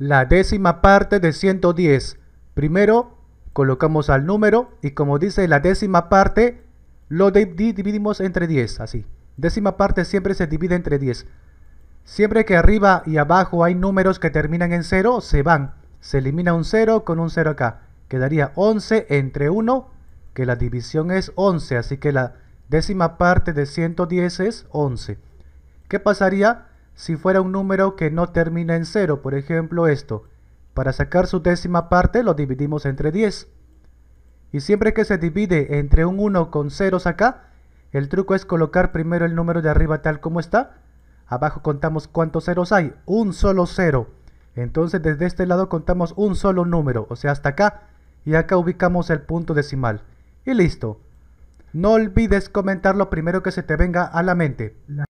la décima parte de 110. Primero colocamos al número y como dice la décima parte, lo dividimos entre 10, así. Décima parte siempre se divide entre 10. Siempre que arriba y abajo hay números que terminan en 0, se van. Se elimina un 0 con un 0 acá. Quedaría 11 entre 1, que la división es 11, así que la décima parte de 110 es 11. ¿Qué pasaría si fuera un número que no termina en 0, por ejemplo esto. Para sacar su décima parte lo dividimos entre 10. Y siempre que se divide entre un 1 con ceros acá, el truco es colocar primero el número de arriba tal como está. Abajo contamos cuántos ceros hay, un solo cero. Entonces desde este lado contamos un solo número, o sea hasta acá. Y acá ubicamos el punto decimal. Y listo. No olvides comentar lo primero que se te venga a la mente.